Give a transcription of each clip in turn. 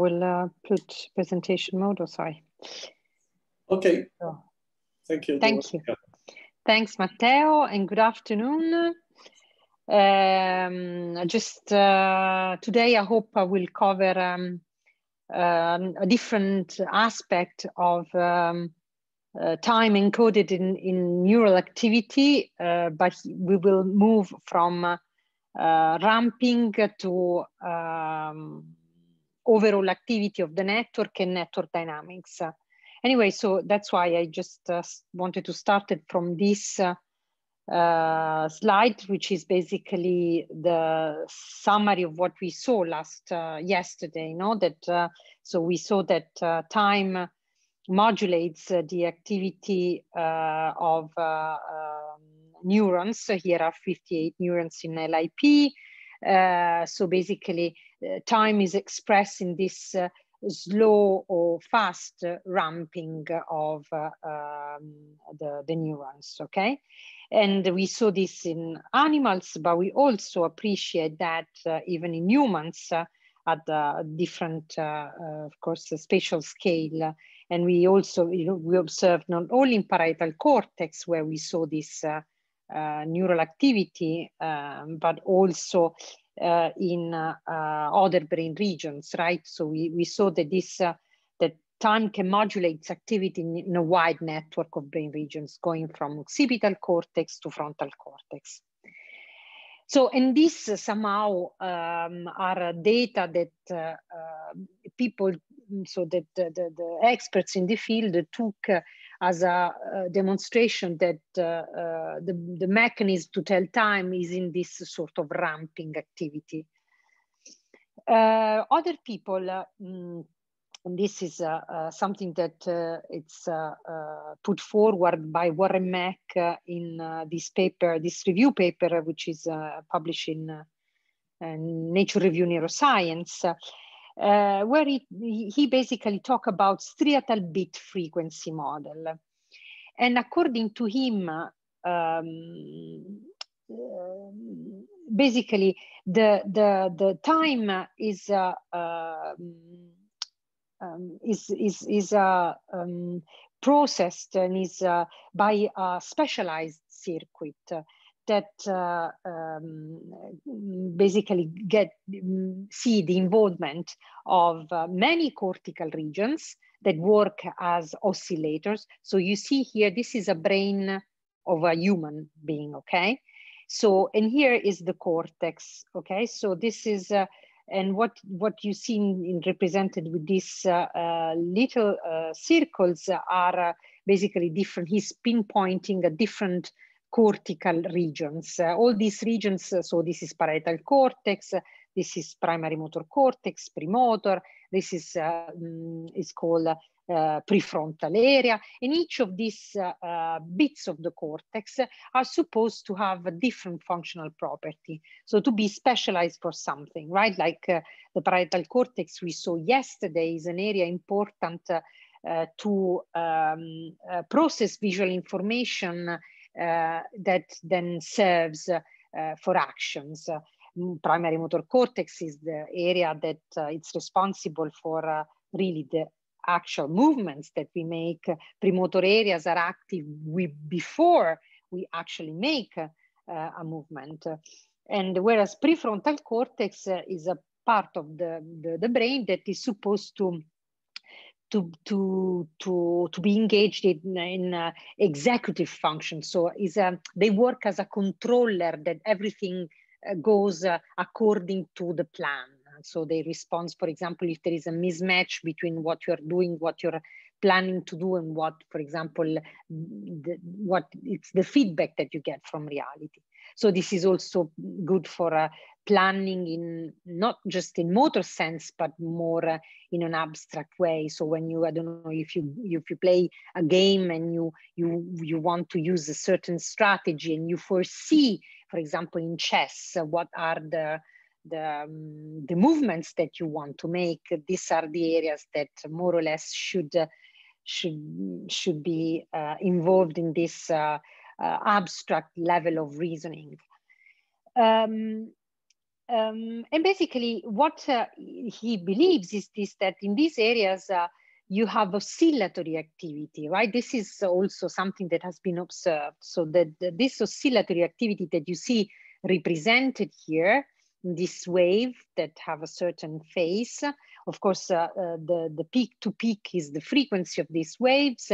will uh, put presentation mode, or sorry. Okay. So. Thank you. Thank you. Thanks, Matteo, and good afternoon. Um, just uh, today, I hope I will cover um, um, a different aspect of um, uh, time encoded in, in neural activity, uh, but we will move from uh, ramping to um, overall activity of the network and network dynamics. Anyway, so that's why I just uh, wanted to start it from this uh, uh, slide, which is basically the summary of what we saw last uh, yesterday. You know that uh, so we saw that time modulates the activity of um, neurons. So here are 58 neurons in LIP. Uh, so basically, uh, time is expressed in this uh, slow or fast uh, ramping of uh, um, the, the neurons, okay? And we saw this in animals, but we also appreciate that even in humans at different, of course, spatial scale. And we also, you know, we observed not only in parietal cortex where we saw this uh, neural activity, um, but also uh, in uh, other brain regions, right? So we, we saw that this that time can modulate activity in, in a wide network of brain regions, going from occipital cortex to frontal cortex. So, and this somehow um, are data that uh, people, so that the, the, the, experts in the field took as a demonstration that uh, uh, the, the mechanism to tell time is in this sort of ramping activity. Uh, other people mm, and this is uh, uh, something that uh, it's put forward by Warren Mack in this paper, this review paper, which is published in, in Nature Review Neuroscience uh, where he, he basically talk about striatal bit frequency model. And according to him, um, um, basically the, the, the time is, uh, um, um is, is, is uh, um, processed and is uh, by a specialized circuit that uh, um, basically get see the involvement of uh, many cortical regions that work as oscillators. So you see here, this is a brain of a human being, okay? So, and here is the cortex, okay? So this is, uh, and what, what you see in, in represented with these uh, uh, little uh, circles are basically different. He's pinpointing a different cortical regions. Uh, all these regions, so this is parietal cortex, this is primary motor cortex, premotor, this is, uh, mm, is called uh, prefrontal area, and each of these uh, uh, bits of the cortex are supposed to have a different functional property. So to be specialized for something, right? Like uh, the parietal cortex we saw yesterday is an area important to um, process visual information uh, that then serves uh, for actions. Mm, primary motor cortex is the area that uh, it's responsible for really the actual movements that we make. Premotor areas are active we, before we actually make uh, a movement. And whereas prefrontal cortex uh, is a part of the, the, the, brain that is supposed to to to to to be engaged in, in uh, executive functions, So is um, they work as a controller that everything uh, goes uh, according to the plan. So they respond, for example, if there is a mismatch between what you are doing, what you're planning to do, and what, for example, the, what it's the feedback that you get from reality. So this is also good for uh, planning in not just in motor sense, but more uh, in an abstract way. So when you, I don't know, if you if you play a game and you you you want to use a certain strategy and you foresee, for example, in chess, uh, what are the the, um, the movements that you want to make. These are the areas that more or less should uh, should should be uh, involved in this uh, uh, abstract level of reasoning. Um, um, and basically what uh, he believes is this, that in these areas, uh, you have oscillatory activity, right? This is also something that has been observed. So that this oscillatory activity that you see represented here, this wave that have a certain phase, of course, uh, uh the, the peak to peak is the frequency of these waves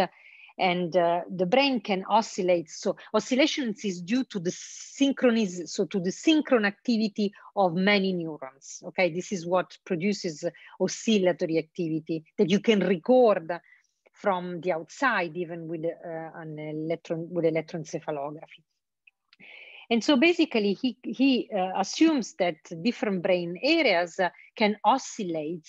and uh, the brain can oscillate. So oscillations is due to the synchronous, so to the synchron activity of many neurons. Okay, this is what produces oscillatory activity that you can record from the outside, even with uh, an electron with electroencephalography. And so basically, he, he uh, assumes that different brain areas uh, can oscillate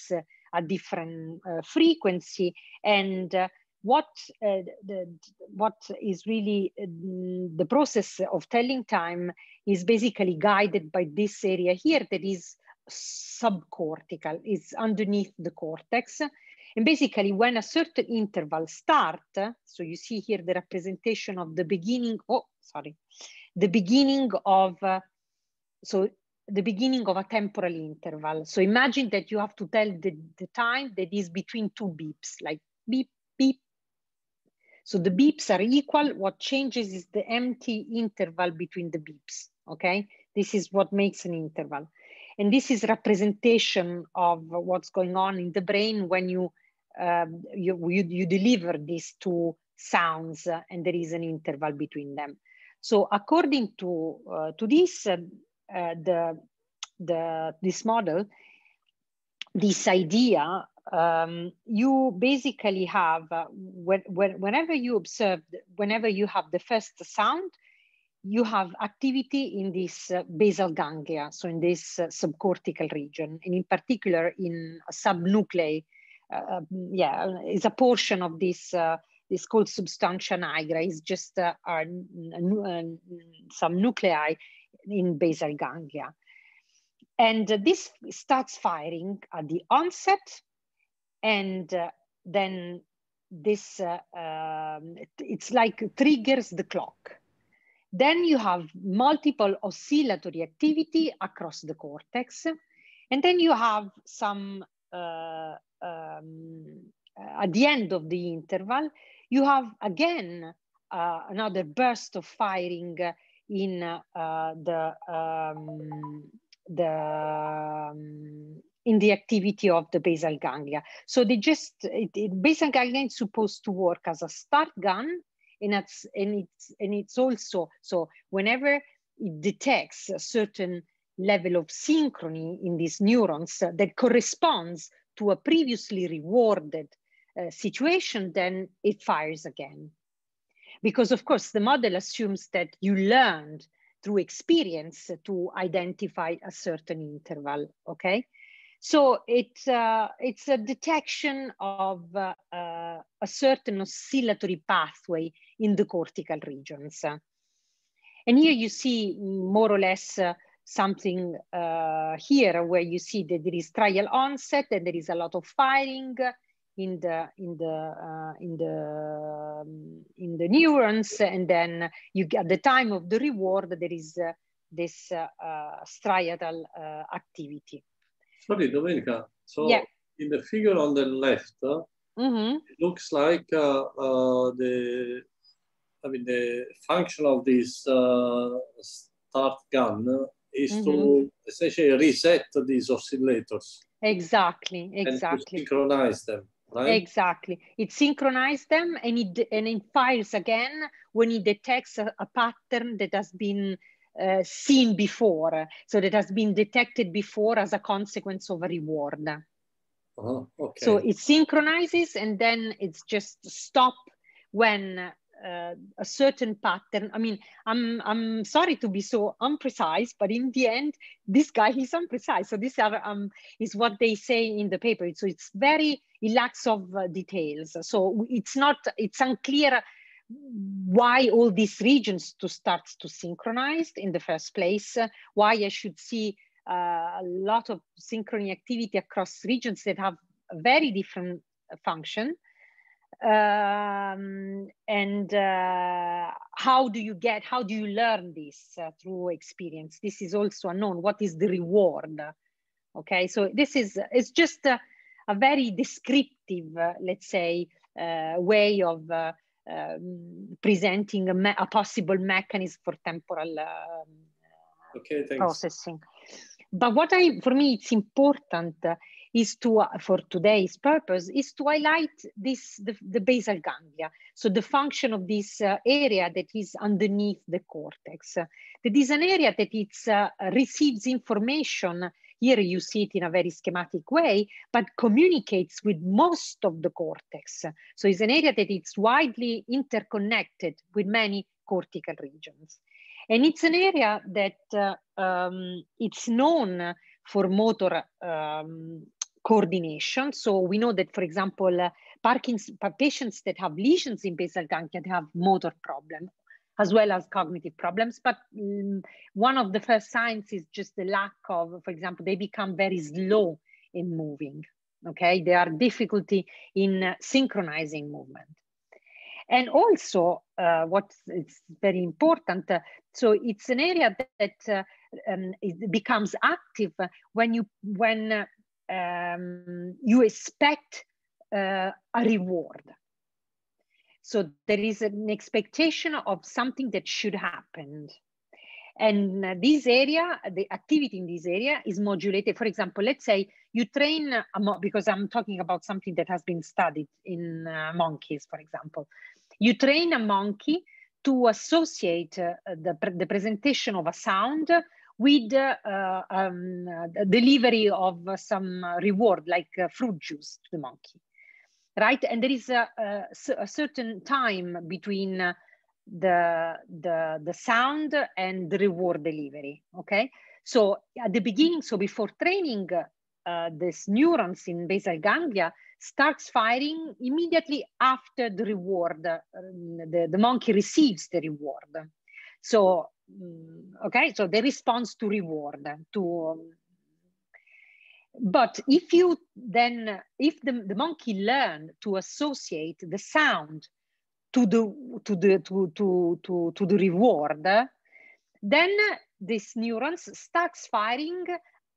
at different uh, frequency and uh, what uh, the, what is really mm, the process of telling time is basically guided by this area here that is subcortical is underneath the cortex and basically when a certain interval start so you see here the representation of the beginning oh sorry the beginning of uh, so the beginning of a temporal interval. So imagine that you have to tell the, the time that is between two beeps, like beep, beep, so the beeps are equal. What changes is the empty interval between the beeps, okay? This is what makes an interval. And this is representation of what's going on in the brain when you, um, you, you, you deliver these two sounds uh, and there is an interval between them. So according to, uh, to this, uh, uh the, the, this model, this idea um, you basically have uh, when, when, whenever you observe whenever you have the first sound you have activity in this uh, basal ganglia so in this uh, subcortical region and in particular in subnuclei uh, um, yeah is a portion of this uh, this called substantia nigra is just our, uh, some nuclei in basal ganglia and this starts firing at the onset and uh, then this uh, um, it's like triggers the clock then you have multiple oscillatory activity across the cortex and then you have some uh, um, uh, at the end of the interval you have again uh, another burst of firing in uh, the um, the um, in the activity of the basal ganglia. So they just, it, it, basal ganglia is supposed to work as a start gun and it's, and it's, and it's also, so whenever it detects a certain level of synchrony in these neurons uh, that corresponds to a previously rewarded uh, situation, then it fires again. Because of course, the model assumes that you learned through experience to identify a certain interval, okay? So it's, uh, it's a detection of uh, uh, a certain oscillatory pathway in the cortical regions. And here you see more or less uh, something uh, here where you see that there is trial onset and there is a lot of firing in the in the uh, in the um, in the neurons and then you at the time of the reward there is this striatal activity. Sorry, Domenica. So yeah. in the figure on the left, uh, mm-hmm. it looks like uh, uh, the, I mean, the function of this start gun is mm-hmm. to essentially reset these oscillators. Exactly, exactly. synchronize them, right? Exactly. It synchronizes them and it and it fires again when it detects a, a pattern that has been uh, seen before, so that has been detected before as a consequence of a reward. Oh, okay. So it synchronizes and then it's just stop when uh, a certain pattern. I mean, I'm I'm sorry to be so unprecise, but in the end, this guy is unprecise. So this are, um, is what they say in the paper. So it's very it lacks of uh, details. So it's not it's unclear why all these regions to start to synchronize in the first place, uh, why I should see uh, a lot of synchrony activity across regions that have very different uh, function um, and uh, how do you get how do you learn this uh, through experience this is also unknown what is the reward okay so this is it's just a, a very descriptive uh, let's say way of Ehm, presenting a, me- a, possible mechanism for temporal um, okay, processing. But what I, for me, it's important is to, uh, for today's purpose, is to highlight this, the, the basal ganglia. So the function of this uh, area that is underneath the cortex. Uh, that is an area that it uh, receives information here you see it in a very schematic way, but communicates with most of the cortex. So it's an area that is widely interconnected with many cortical regions. And it's an area that uh, um, it's known for motor um, coordination. So we know that, for example, uh, Parkinson's patients that have lesions in basal ganglia, they have motor problem as well as cognitive problems. But um, one of the first signs is just the lack of, for example, they become very slow in moving. Okay, there are difficulty in uh, synchronizing movement. And also, uh, what is very important, uh, so it's an area that, that uh, um, becomes active uh, when you when um, you expect a reward. So there is an expectation of something that should happen. And this area, the activity in this area is modulated. For example, let's say you train, because I'm talking about something that has been studied in uh, monkeys, for example. You train a monkey to associate uh, the, the presentation of a sound with uh, um, delivery of some reward like uh, fruit juice to the monkey right? And there is a, a, a certain time between uh, the, the, the sound and the reward delivery, okay? So at the beginning, so before training, uh, this neurons in basal ganglia starts firing immediately after the reward, uh, the, the monkey receives the reward. So, mm, okay, so the response to reward, to um, but if you then if the, the monkey learned to associate the sound to the to the to to to, to the reward then this neurons starts firing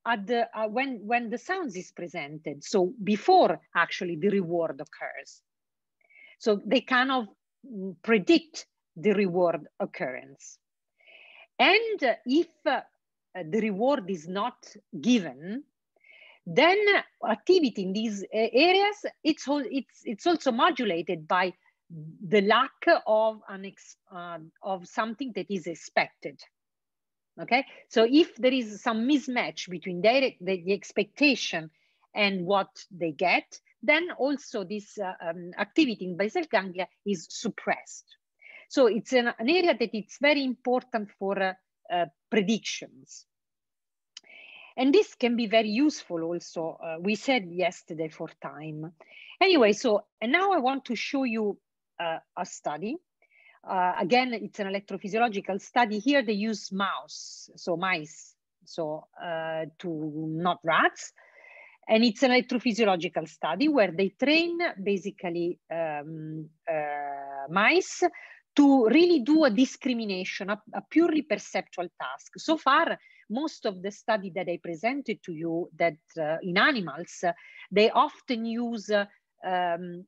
at the uh, when when the sounds is presented so before actually the reward occurs so they kind of mm, predict the reward occurrence and if uh, the reward is not given then activity in these eh, areas, it's, it's, it's also modulated by the lack of, an uh, of something that is expected. Okay, so if there is some mismatch between the, the expectation and what they get, then also this uh, um, activity in basal ganglia is suppressed. So it's an, an area that it's very important for uh, uh predictions. And this can be very useful also. Uh, we said yesterday for time. Anyway, so and now I want to show you uh, a study. Uh, again, it's an electrophysiological study. Here they use mouse, so mice, so uh, to not rats. And it's an electrophysiological study where they train basically um, uh, mice to really do a discrimination, a, a purely perceptual task. So far, most of the study that I presented to you that uh, in animals, uh, they often use uh, um,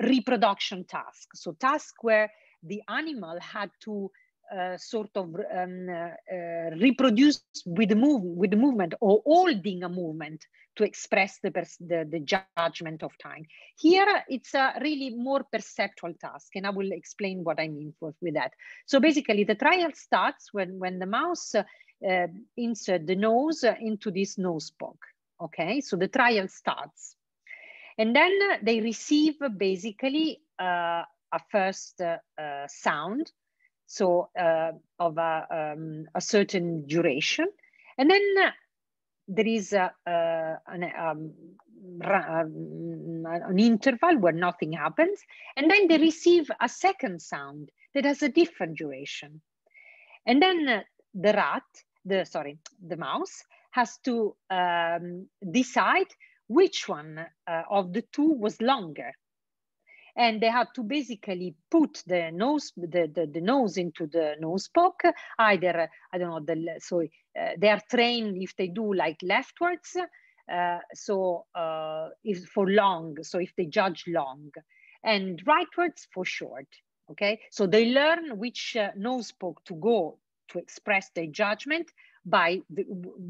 reproduction tasks. So tasks where the animal had to uh, sort of um, uh, uh, reproduce with move with movement or holding a movement to express the, the, the judgment of time. Here it's a really more perceptual task, and I will explain what I mean for, with that. So basically, the trial starts when when the mouse uh, uh, insert the nose into this nose pog. Okay, so the trial starts. And then they receive basically uh, a first uh, uh sound, so uh, of a, um, a, certain duration. And then there is a, an, um, um, an interval where nothing happens. And then they receive a second sound that has a different duration. And then the rat, the sorry, the mouse has to um, decide which one uh, of the two was longer. And they had to basically put the nose, the, the, the nose into the nose poke, either, I don't know, the, sorry, uh, they are trained if they do like leftwards, uh, so uh, if for long, so if they judge long, and rightwards for short, okay? So they learn which uh, nose poke to go to express their judgment by the,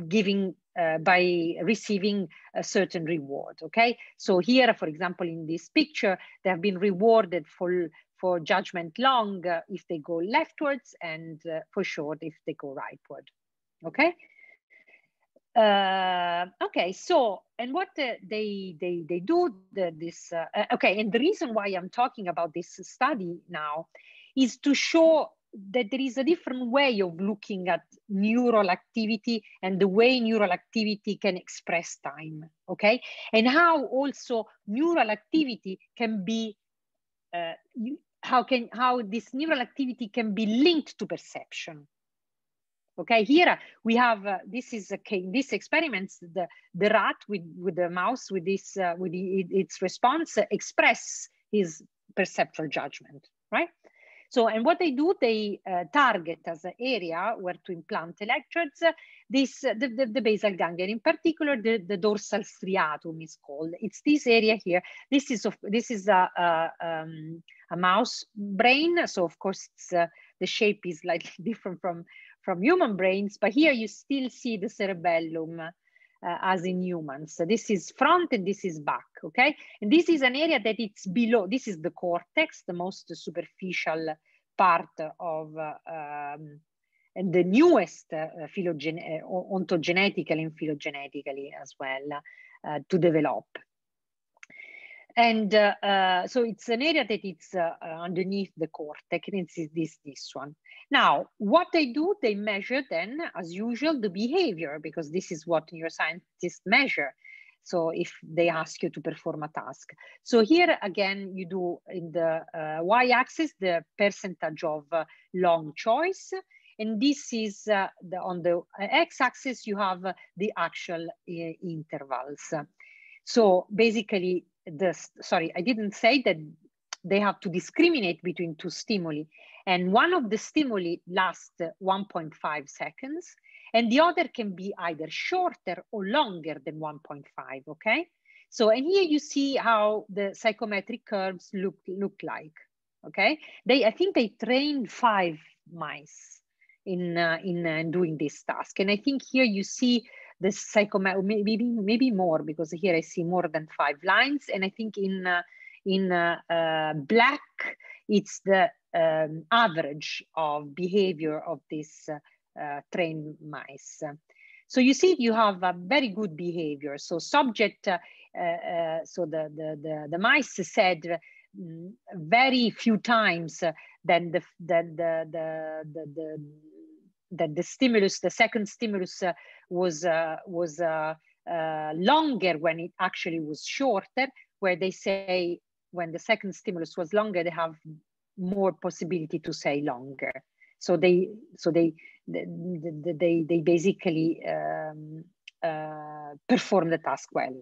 giving uh, by receiving a certain reward okay so here for example in this picture they have been rewarded for for judgment long uh, if they go leftwards and uh, for short if they go rightward okay uh, okay so and what the, they they they do the, this uh, uh okay and the reason why i'm talking about this study now is to show that there is a different way of looking at neural activity and the way neural activity can express time, okay? And how also neural activity can be, uh, how, can, how this neural activity can be linked to perception. Okay, here uh, we have, uh, this is a case, this experiments, the, the rat with, with the mouse, with this, uh, with the, its response uh, express his perceptual judgment, right? So, and what they do, they uh, target as an area where to implant electrodes, uh, this, the, the, the, basal ganglia, in particular, the, the dorsal striatum is called. It's this area here. This is, of, this is a, a, um, a mouse brain. So of course, uh, the shape is slightly different from, from human brains, but here you still see the cerebellum uh, as in humans. So this is front and this is back, okay? And this is an area that it's below, this is the cortex, the most superficial part of uh, um, the newest uh, phylogen uh, ontogenetically and phylogenetically as well uh, to develop. And uh, uh, so it's an area that it's uh, uh underneath the core techniques is this, this one. Now, what they do, they measure then, as usual, the behavior, because this is what neuroscientists measure. So if they ask you to perform a task. So here again, you do in the uh, y-axis, the percentage of uh, long choice. And this is the, on the x-axis, you have the actual intervals. So basically this, sorry, I didn't say that they have to discriminate between two stimuli. And one of the stimuli lasts 1.5 seconds, and the other can be either shorter or longer than 1.5, okay? So, and here you see how the psychometric curves look, look like, okay? They, I think they trained five mice in, uh, in uh, doing this task. And I think here you see the psycho maybe, maybe more, because here I see more than five lines. And I think in, uh, in uh, uh, black, it's the um, average of behavior of these uh, trained mice. So you see, you have a very good behavior. So subject, so the, the, the, the, mice said mm, very few times than the, the, the, the that the stimulus, the second stimulus, uh, was uh, was uh, uh, longer when it actually was shorter. Where they say when the second stimulus was longer, they have more possibility to say longer. So they so they they they, they basically um, perform the task well.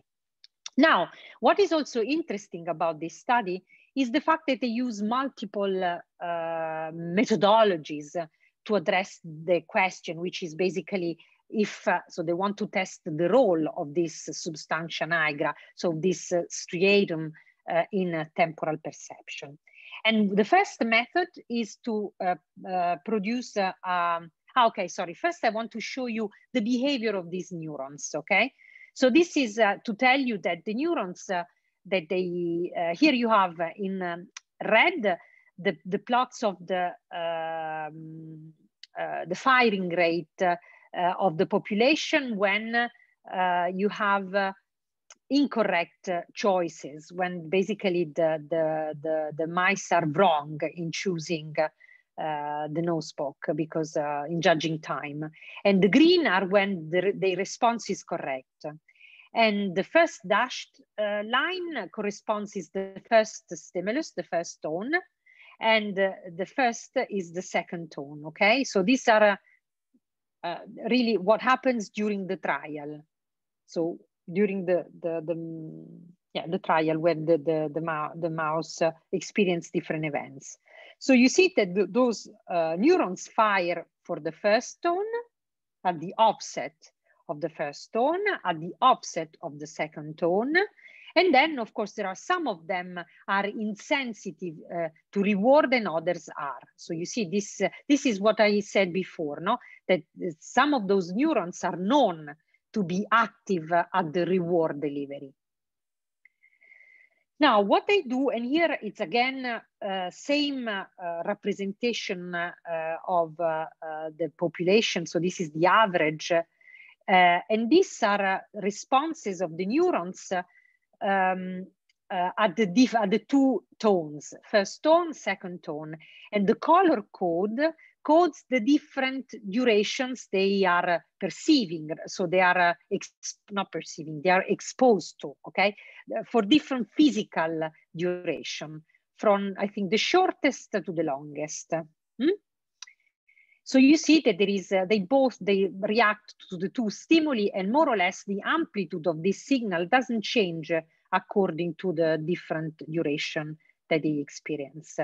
Now, what is also interesting about this study is the fact that they use multiple uh, uh, methodologies to address the question, which is basically if, uh, so they want to test the role of this substantia nigra, so this uh, striatum uh, in temporal perception. And the first method is to uh, uh, produce, uh, um, ah, okay, sorry, first I want to show you the behavior of these neurons, okay? So this is to tell you that the neurons that they, here you have in um, red, the, the plots of the, um, uh, the firing rate uh, uh, of the population when you have incorrect choices, when basically the, the, the, the, mice are wrong in choosing uh, the no spoke because uh, in judging time. And the green are when the, the response is correct. And the first dashed uh, line corresponds is the first stimulus, the first tone and uh, the first is the second tone, okay? So these are uh, really what happens during the trial. So during the, the, the yeah, the trial when the, the, the, the mouse uh, experience different events. So you see that th those uh, neurons fire for the first tone at the offset of the first tone, at the offset of the second tone, and then, of course, there are some of them are insensitive uh, to reward and others are. So you see, this, uh, this is what I said before, no? that some of those neurons are known to be active uh, at the reward delivery. Now, what they do, and here it's again uh, same uh, representation uh, of uh, uh, the population. So this is the average. and these are responses of the neurons um, uh, at the diff at the two tones, first tone, second tone, and the color code codes the different durations they are perceiving. So they are uh, not perceiving, they are exposed to, okay, for different physical duration from, I think, the shortest to the longest. Hmm? So you see that there is, uh, they both, they react to the two stimuli and more or less the amplitude of this signal doesn't change according to the different duration that they experience.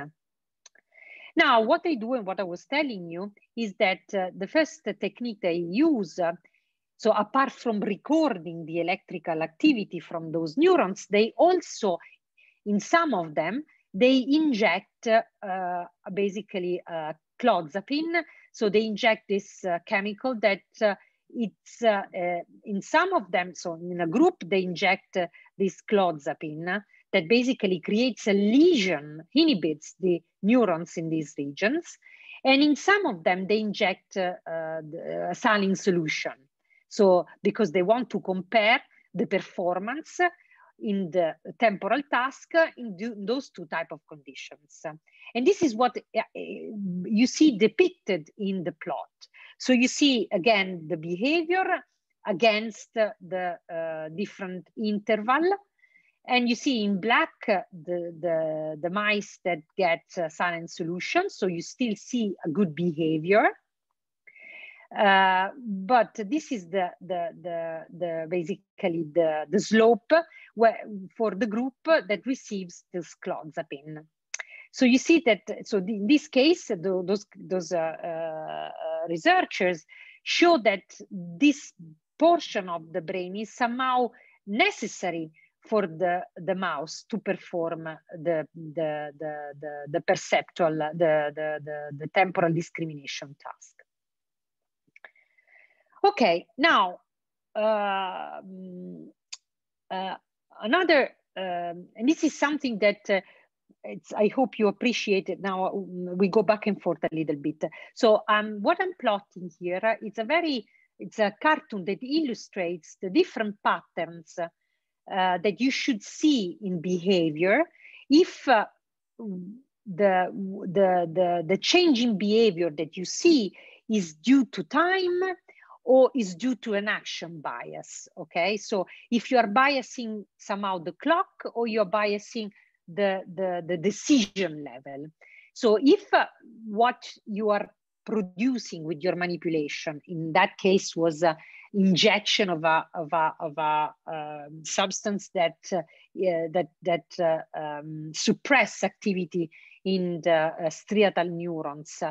Now, what they do and what I was telling you is that uh, the first technique they use, uh, so apart from recording the electrical activity from those neurons, they also, in some of them, they inject uh, uh basically uh, clozapine so they inject this uh, chemical that uh, it's uh, in some of them, so in a group, they inject this clozapine that basically creates a lesion, inhibits the neurons in these regions. And in some of them, they inject uh, uh, saline solution. So, because they want to compare the performance in the temporal task in, do, in those two type of conditions. And this is what you see depicted in the plot. So you see again the behavior against the uh, different interval. And you see in black uh, the, the, the, mice that get uh, silent solution. So you still see a good behavior. Uh, but this is the, the, the, the basically the, the slope where, for the group that receives this clozapine. So you see that, so in this case, those, those uh, uh, researchers show that this portion of the brain is somehow necessary for the, the mouse to perform the, the, the, the, the perceptual, the, the, the, the temporal discrimination task. Okay, now, uh, uh, another, um, and this is something that uh, it's, I hope you appreciate it. Now we go back and forth a little bit. So um, what I'm plotting here, uh, it's a very, it's a cartoon that illustrates the different patterns uh, that you should see in behavior if uh, the, the, the, the change in behavior that you see is due to time or is due to an action bias, okay? So if you are biasing somehow the clock or you're biasing the, the, the decision level. So if uh, what you are producing with your manipulation, in that case was uh, injection of a, of a, of a uh, substance that, uh, that, that uh, um, suppress activity in the uh, striatal neurons.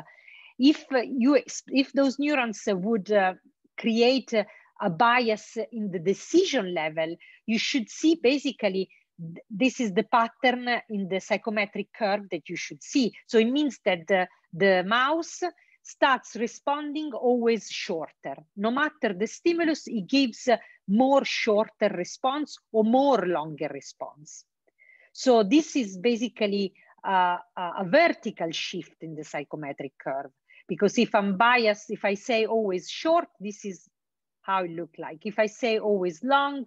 If, you, if those neurons would uh, create a bias in the decision level, you should see basically this is the pattern in the psychometric curve that you should see. So it means that the, the mouse starts responding always shorter. No matter the stimulus, it gives more shorter response or more longer response. So this is basically a, a vertical shift in the psychometric curve. Because if I'm biased, if I say always short, this is how it look like. If I say always long,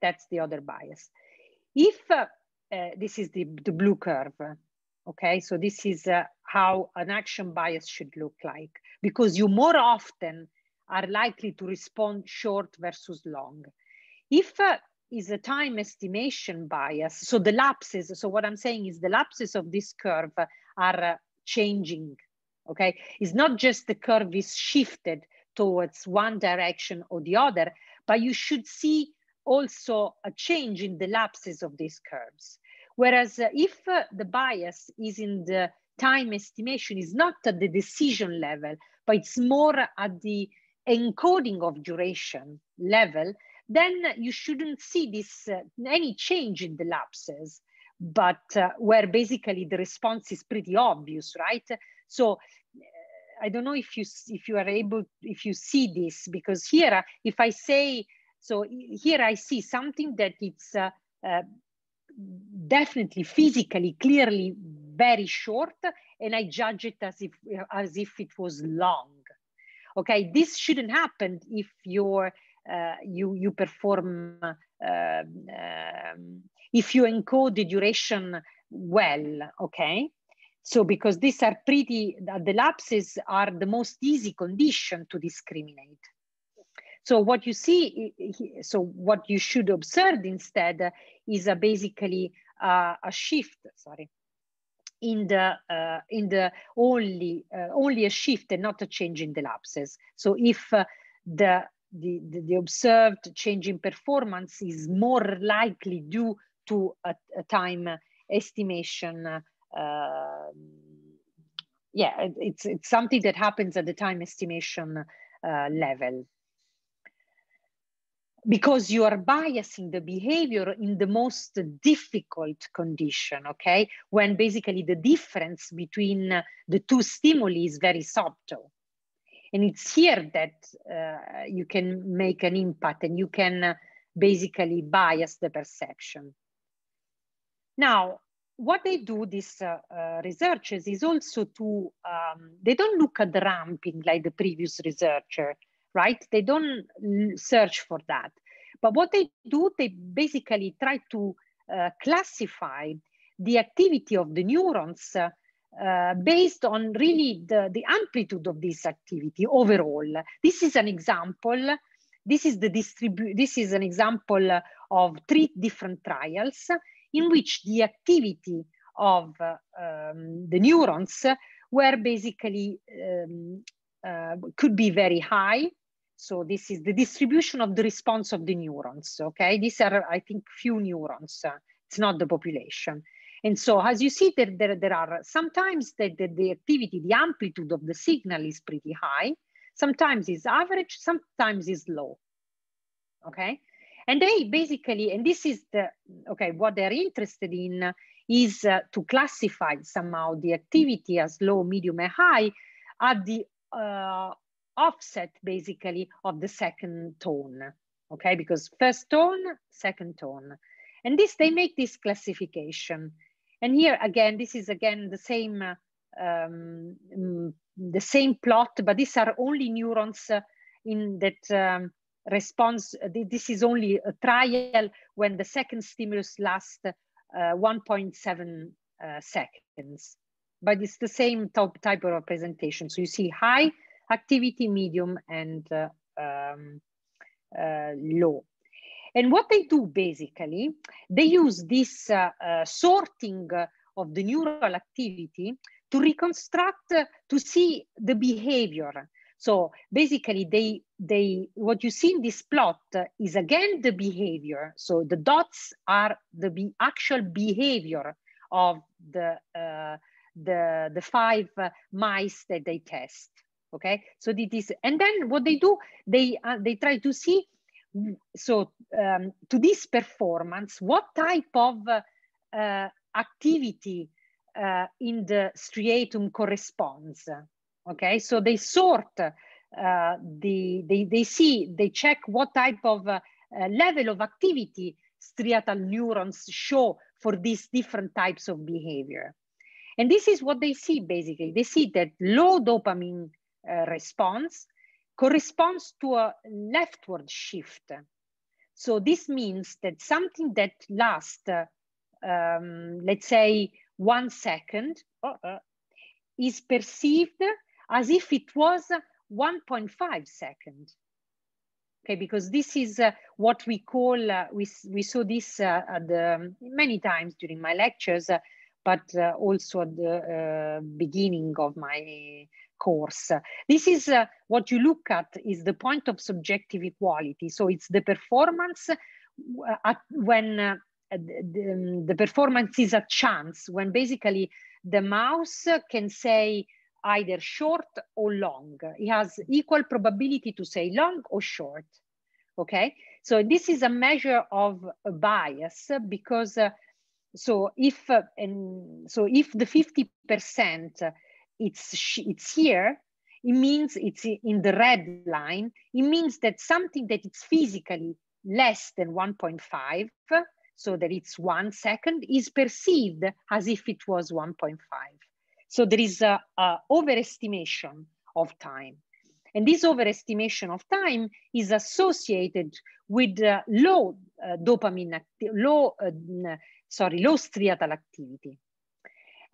that's the other bias. If uh, uh, this is the, the blue curve, okay? So this is uh, how an action bias should look like because you more often are likely to respond short versus long. If uh, is a time estimation bias, so the lapses, so what I'm saying is the lapses of this curve are uh, changing, okay? It's not just the curve is shifted towards one direction or the other, but you should see also a change in the lapses of these curves. Whereas uh, if uh, the bias is in the time estimation, is not at the decision level, but it's more at the encoding of duration level, then you shouldn't see this uh, any change in the lapses, but uh, where basically the response is pretty obvious, right? So uh, I don't know if you if you are able if you see this because here uh, if I say so here I see something that it's uh, uh, definitely physically, clearly very short, and I judge it as if, as if it was long. Okay, this shouldn't happen if you're, uh, you, you perform, um, um if you encode the duration well, okay? So because these are pretty, the lapses are the most easy condition to discriminate. So what you see, so what you should observe instead is a basically a, uh, a shift, sorry, in the uh, in the only uh, only a shift and not a change in the lapses. So if uh, the, the, the observed change in performance is more likely due to a, a time estimation. Uh, yeah, it's it's something that happens at the time estimation uh, level because you are biasing the behavior in the most difficult condition, okay? When basically the difference between uh, the two stimuli is very subtle. And it's here that uh, you can make an impact and you can uh, basically bias the perception. Now, what they do, these uh, uh, researchers, is also to, um, they don't look at the ramping like the previous researcher right? They don't search for that. But what they do, they basically try to uh, classify the activity of the neurons uh, uh, based on really the, the amplitude of this activity overall. This is an example. This is, the distribu this is an example of three different trials in which the activity of uh, um, the neurons were basically um, uh, could be very high so this is the distribution of the response of the neurons, okay? These are, I think, few neurons. Uh, it's not the population. And so as you see, there, there, there are sometimes the, the, the activity, the amplitude of the signal is pretty high. Sometimes it's average, sometimes it's low, okay? And they basically, and this is the, okay, what they're interested in is uh, to classify somehow the activity as low, medium, and high at the uh, offset basically of the second tone, okay? Because first tone, second tone. And this, they make this classification. And here again, this is again the same, um, mm, the same plot, but these are only neurons uh, in that um, response. Uh, this is only a trial when the second stimulus lasts uh, 1.7 uh, seconds, but it's the same type of representation. So you see high, activity medium and uh, um, uh, And what they do basically, they use this uh, uh, sorting of the neural activity to reconstruct, uh, to see the behavior. So basically they, they, what you see in this plot is again the behavior. So the dots are the be actual behavior of the, the, the five mice that they test okay so it is and then what they do they uh, they try to see so um, to this performance what type of uh, uh activity uh, in the striatum corresponds okay so they sort uh, the they, they see they check what type of uh, level of activity striatal neurons show for these different types of behavior and this is what they see basically they see that low dopamine Eh, response corresponds to a leftward shift. So this means that something that lasts, um, let's say, one second uh, uh, is perceived as if it was 1.5 second. Okay, because this is uh, what we call, uh, we, we saw this uh, the, um, many times during my lectures, uh, but also at the beginning of my course. This is uh, what you look at is the point of subjective equality. So it's the performance uh, at, when uh, the, um, the, performance is a chance, when basically the mouse can say either short or long. It has equal probability to say long or short. Okay, so this is a measure of a bias because uh, so if uh, and so if the 50 percent it's, it's here, it means it's in the red line. It means that something that it's physically less than 1.5, so that it's one second, is perceived as if it was 1.5. So there is a, a, overestimation of time. And this overestimation of time is associated with uh, low uh, dopamine, low, uh, sorry, low striatal activity.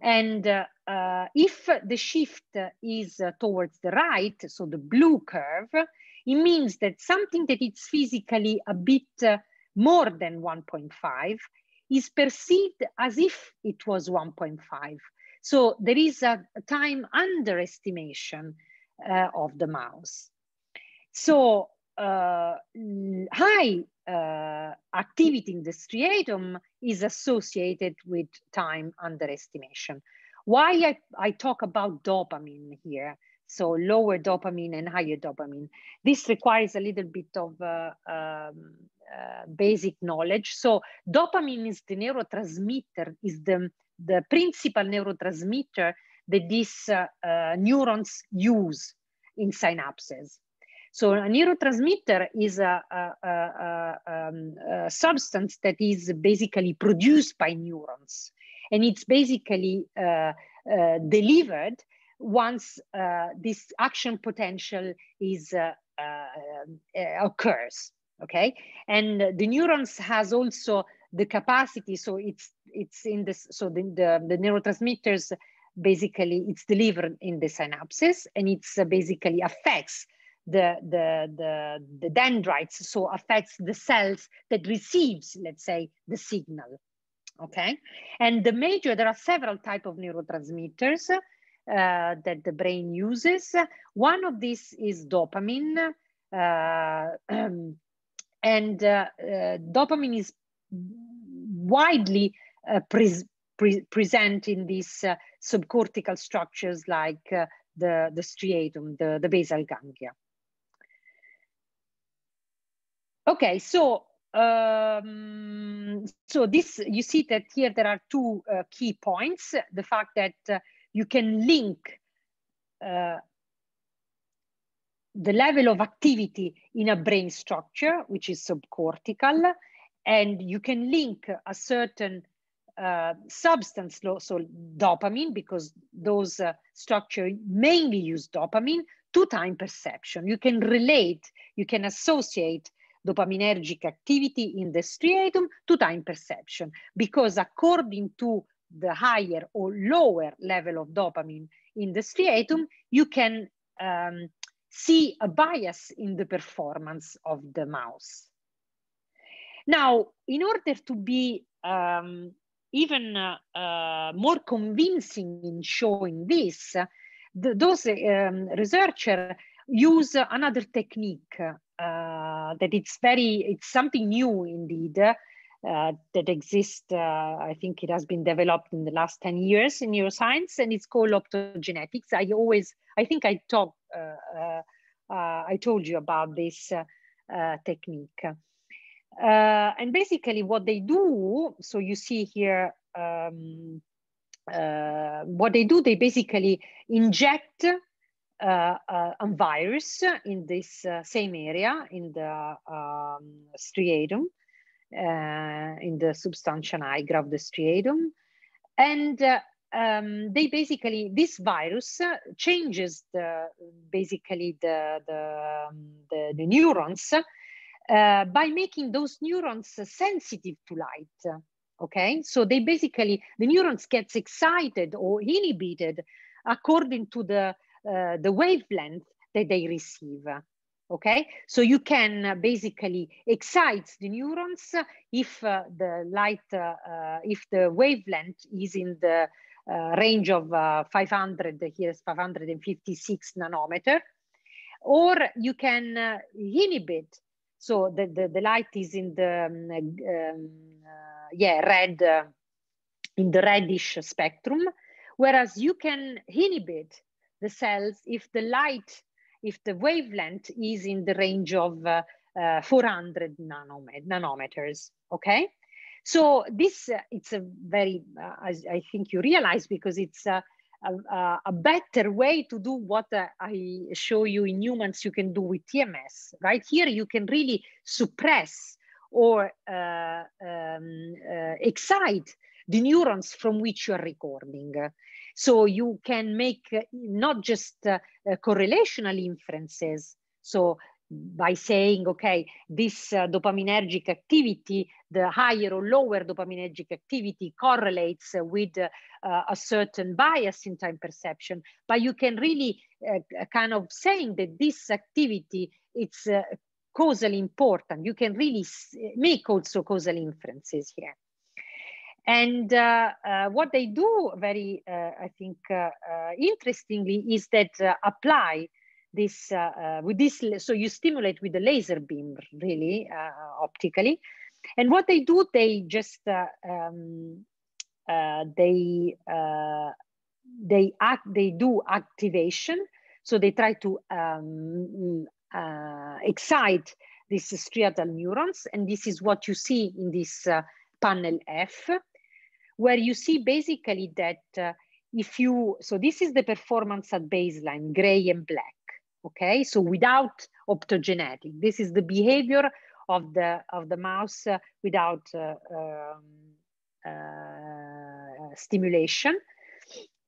And uh, if the shift is towards the right, so the blue curve, it means that something that is physically a bit uh, more than 1.5 is perceived as if it was 1.5. So there is a time underestimation uh, of the mouse. So uh, high uh, activity in the striatum is associated with time underestimation. Why I, I talk about dopamine here, so lower dopamine and higher dopamine. This requires a little bit of uh, um, uh, basic knowledge. So dopamine is the neurotransmitter, is the, the principal neurotransmitter that these uh, uh, neurons use in synapses. So a neurotransmitter is a, a, a, um, a substance that is basically produced by neurons. And it's basically uh, uh, delivered once uh, this action potential is uh, uh, uh, occurs, okay? And the neurons has also the capacity, so it's, it's in this, so the, the, the neurotransmitters basically it's delivered in the synapses and it's basically affects the, the, the, the dendrites, so affects the cells that receives, let's say, the signal, okay? And the major, there are several type of neurotransmitters uh, that the brain uses. One of these is dopamine, uh, and uh, uh, dopamine is widely uh, pre pre present in these uh, subcortical structures like the, the striatum, the, the basal ganglia. Okay, so um, so this you see that here there are two uh, key points: the fact that uh, you can link uh, the level of activity in a brain structure, which is subcortical, and you can link a certain uh, substance, so dopamine, because those uh, mainly use dopamine, to time perception. You can relate, you can associate dopaminergic activity in the striatum to time perception. Because according to the higher or lower level of dopamine in the striatum, you can um, see a bias in the performance of the mouse. Now, in order to be um, even uh, uh, more convincing in showing this, the, those um, researchers use another technique uh, that it's very it's something new indeed uh, that exists uh, i think it has been developed in the last 10 years in neuroscience and it's called optogenetics i always i think i talked uh, uh, uh, i told you about this technique and basically what they do so you see here um, what they do they basically inject a uh, uh, um, virus in this uh, same area, in the um, striatum, in the substantia nigra of the striatum. And um, they basically this virus uh, changes the basically the the, um, the, the neurons uh, by making those neurons sensitive to light okay so they basically the neurons gets excited or inhibited according to the uh, the wavelength that they receive. Okay, so you can uh, basically excite the neurons if uh, the light, uh, uh if the wavelength is in the range of 500, here's 556 nanometer, or you can inhibit. So the, the, the, light is in the, um, um yeah, red, in the reddish spectrum, whereas you can inhibit the cells if the light, if the wavelength is in the range of uh, uh, 400 nanomet nanometers, okay? So this, uh, it's a very, I, uh, I, think you realize because it's a, a, a, better way to do what uh, I show you in humans you can do with TMS, right? Here you can really suppress or uh, um, uh, excite the neurons from which you are recording. So you can make uh, not just uh, uh, correlational inferences. So by saying, okay, this uh, dopaminergic activity, the higher or lower dopaminergic activity correlates uh, with uh, a certain bias in time perception, but you can really kind of saying that this activity, it's causally important. You can really make also causal inferences here. And uh, uh, what they do very, uh, I think, uh, uh, interestingly is that apply this with this, so you stimulate with the laser beam really optically. And what they do, they just, um, they, they act, they do activation. So they try to um, excite these striatal neurons. And this is what you see in this uh, panel F where you see basically that uh, if you, so this is the performance at baseline, gray and black, okay? So without optogenetic, this is the behavior of the, of the mouse uh, without uh, um, stimulation.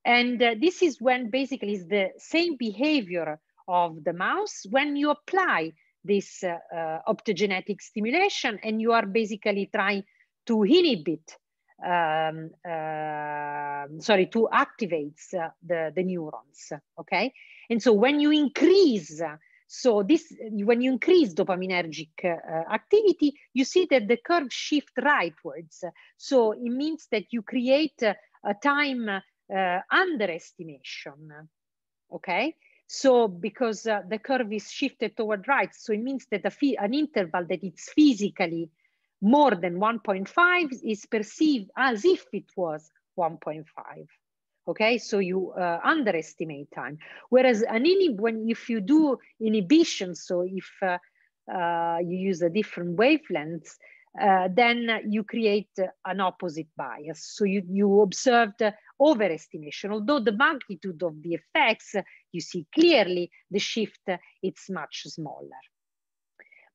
And uh, this is when basically is the same behavior of the mouse when you apply this uh, uh, optogenetic stimulation and you are basically trying to inhibit um, uh, sorry, to activates uh, the, the neurons, okay? And so when you increase, so this, when you increase dopaminergic uh, activity, you see that the curve shift rightwards. So it means that you create a time uh, underestimation, okay? So because uh, the curve is shifted toward right, so it means that a an interval that it's physically more than 1.5 is perceived as if it was 1.5 okay so you uh, underestimate time whereas an inhib when if you do inhibition so if uh, uh, you use a different wavelength, uh, then you create an opposite bias so you, you observed overestimation although the magnitude of the effects you see clearly the shift it's much smaller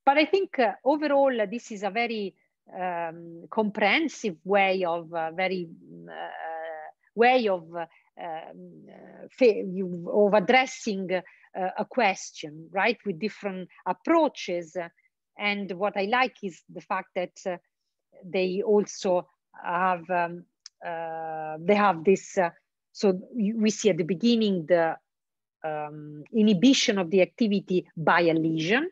but I think uh, overall, uh, this is a very um, comprehensive way of uh, very mm, uh, way of uh, um, of addressing uh, a question, right, with different approaches. And what I like is the fact that they also have um, they have this. so we see at the beginning the um, inhibition of the activity by a lesion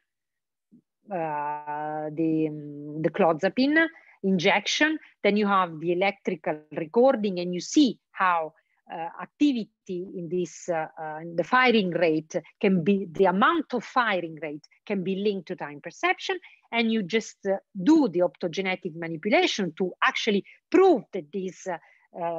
Eh, the, mm, the clozapine injection, then you have the electrical recording and you see how uh, activity in this, uh, uh, the firing rate can be, the amount of firing rate can be linked to time perception. And you just do the optogenetic manipulation to actually prove that this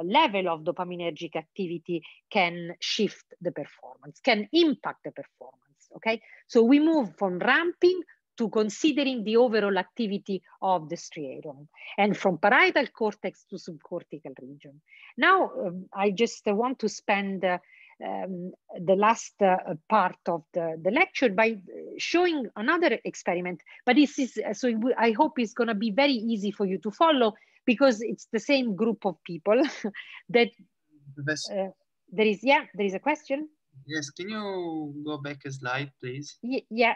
level of dopaminergic activity can shift the performance, can impact the performance, okay? So we move from ramping to considering the overall activity of the striatum and from parietal cortex to subcortical region. Now, um, I just want to spend uh, um, the last uh, part of the, the lecture by uh, showing another experiment. But this is, uh, so I hope it's gonna be very easy for you to follow because it's the same group of people that uh, there is, yeah, there is a question. Yes, can you go back a slide, please? Y yeah,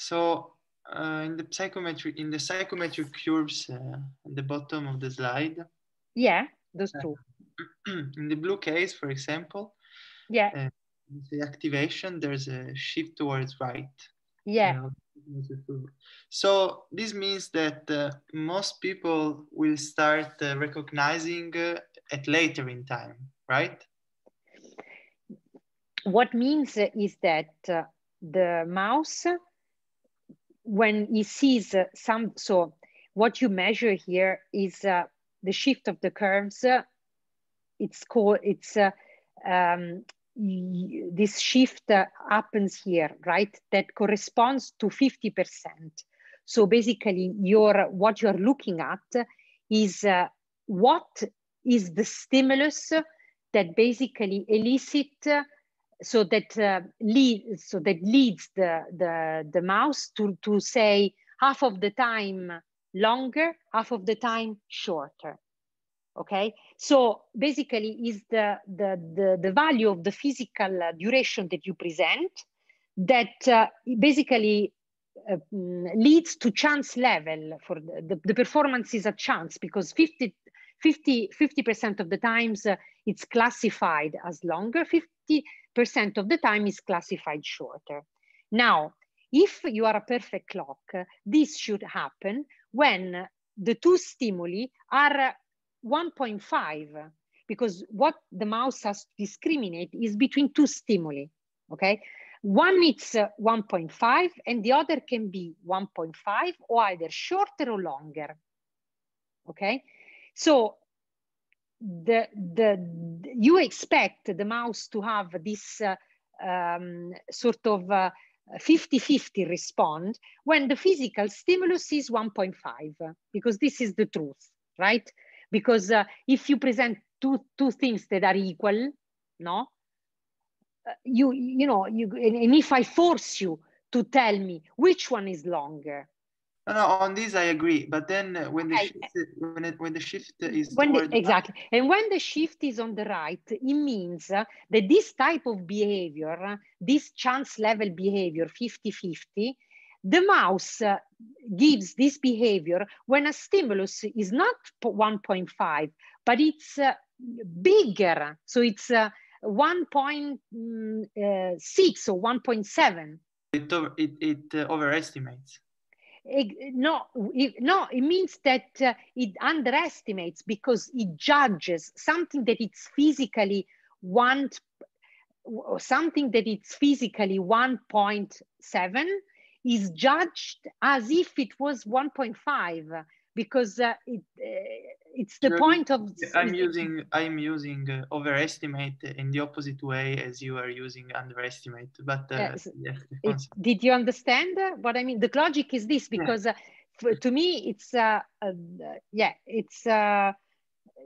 So uh, in the psychometric in the psychometric curves uh, at the bottom of the slide. Yeah, those two. Uh, in the blue case, for example. Yeah. Uh, the activation there's a shift towards right. Yeah. so this means that uh, most people will start uh, recognizing at later in time, right? What means is that the mouse when he sees uh, some, so what you measure here is uh, the shift of the curves. it's called, it's uh, um, this shift uh, happens here, right? That corresponds to 50%. So basically your, what you're looking at is uh, what is the stimulus that basically elicit so that uh, lead, so that leads the, the, the mouse to, to say half of the time longer, half of the time shorter. Okay, so basically is the, the, the, the value of the physical uh, duration that you present that uh, basically uh, mm, leads to chance level for the, the, the, performance is a chance because 50 50 percent of the times uh, it's classified as longer 50 Percent of the time is classified shorter. Now, if you are a perfect clock, this should happen when the two stimuli are 1.5 because what the mouse has to discriminate is between two stimuli, okay? One it's 1.5 and the other can be 1.5 or either shorter or longer, okay? So the, the, you expect the mouse to have this uh, um, sort of 50-50 uh, respond when the physical stimulus is 1.5, because this is the truth, right? Because uh, if you present two, two things that are equal, no? Uh, you, you know, you, and, and if I force you to tell me which one is longer, no, on this I agree. But then uh, uh, when the shift, when, uh, when the shift is when the, exactly, right. and when the shift is on the right, it means that this type of behavior, this chance level behavior, 50-50, the mouse gives this behavior when a stimulus is not 1.5, but it's bigger. So it's mm, 1.6 or 1.7. It, it, it overestimates no, it, no, it means that uh, it underestimates because it judges something that it's physically one, something that it's physically 1.7 is judged as if it was 1.5 because uh, it uh, it's the point of i'm using i'm using uh, overestimate in the opposite way as you are using underestimate but uh, yes, it, did you understand what i mean the logic is this because yeah. Uh, for, to me it's uh, um, yeah it's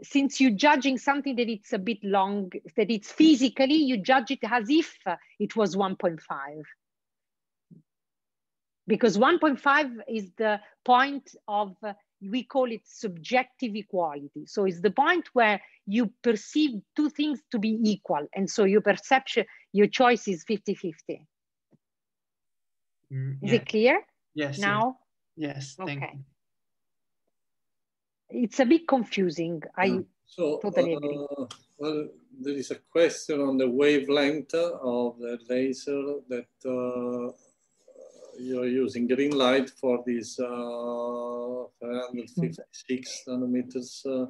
since you're judging something that it's a bit long that it's physically you judge it as if it was 1.5 because 1.5 is the point of we call it subjective equality. So it's the point where you perceive two things to be equal. And so your perception, your choice is 50 50. Mm, yeah. Is it clear? Yes. Now? Yes. okay. It's a bit confusing. I so, totally uh, agree. Uh, well, there is a question on the wavelength of the laser that uh, you're using green light for these 556 uh, mm-hmm. nanometers. Uh,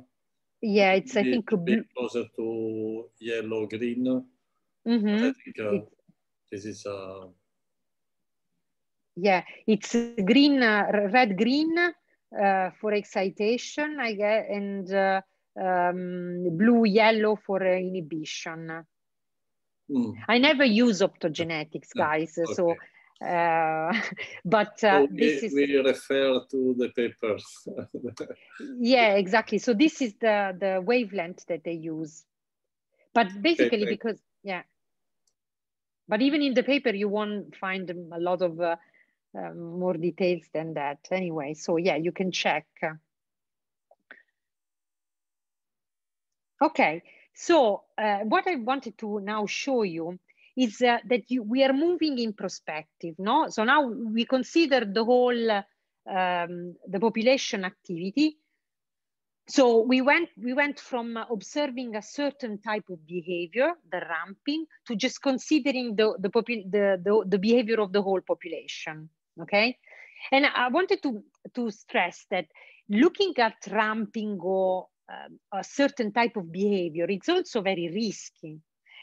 yeah, it's, I think, a bit mm-hmm. closer to yellow green. Mm -hmm. I think uh, this is. Uh, yeah, it's green, red green for excitation, I guess, and um, blue yellow for uh, inhibition. Mm. I never use optogenetics, ah, guys. Okay. So uh, but uh, so we, this is we refer to the papers. yeah, exactly. So this is the the wavelength that they use, but basically okay. because yeah, but even in the paper you won't find um, a lot of uh, uh, more details than that anyway so yeah you can check okay so uh, what i wanted to now show you is uh, that you, we are moving in perspective, no? So now we consider the whole, um, the population activity. So we went, we went from observing a certain type of behavior, the ramping, to just considering the, the, the, the, the behavior of the whole population, okay? And I wanted to, to stress that looking at ramping or um, a certain type of behavior, it's also very risky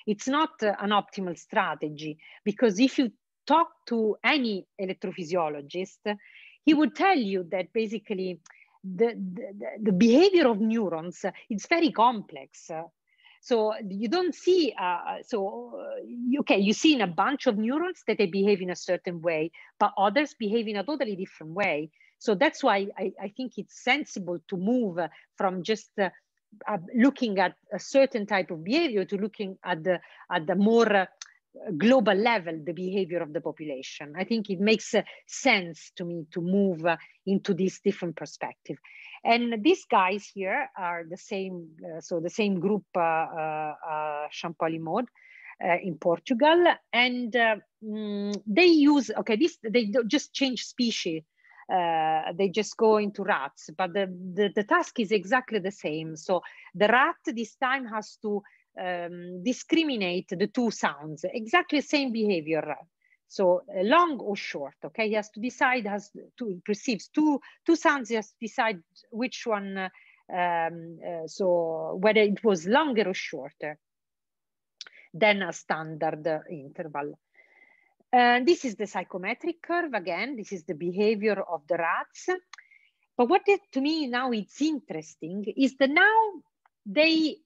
it's not an optimal strategy because if you talk to any electrophysiologist, he would tell you that basically the, the, the behavior of neurons is very complex. So you don't see, uh, so uh, okay, you see in a bunch of neurons that they behave in a certain way, but others behave in a totally different way. So that's why I, I think it's sensible to move from just uh, uh, looking at a certain type of behavior to looking at the at the more uh, global level the behavior of the population i think it makes uh, sense to me to move uh, into this different perspective and these guys here are the same uh, so the same group champolly uh, mode in portugal and um, they use okay this they just change species uh, they just go into rats, but the, the, the, task is exactly the same. So the rat this time has to um, discriminate the two sounds, exactly same behavior. So uh, long or short, okay? He has to decide, has to, perceives two, two sounds, he has to decide which one, uh, um, uh, so whether it was longer or shorter than a standard interval. And uh, this is the psychometric curve again. This is the behavior of the rats. But what it, to me now it's interesting is that now they,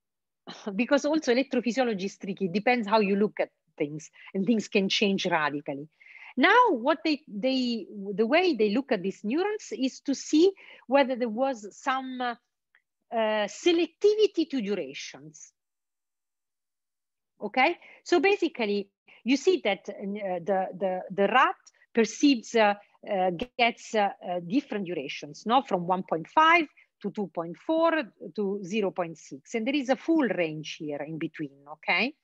because also electrophysiology is tricky, depends how you look at things and things can change radically. Now, what they, they, the way they look at these neurons is to see whether there was some uh, selectivity to durations. Okay, so basically you see that uh, uh, the, the, the rat perceives, uh, gets different durations, not from 1.5 to 2.4 to 0.6. And there is a full range here in between, okay?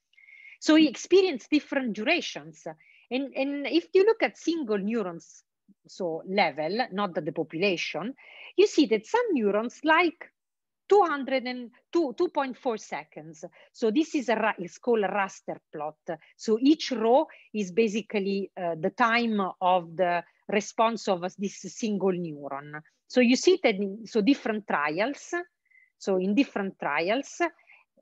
So we experience different durations. And, and if you look at single neurons, so level, not the population, you see that some neurons like 202, 2.4 seconds. So this is a, it's called a raster plot. So each row is basically uh, the time of the response of this single neuron. So you see that, in, so different trials, so in different trials,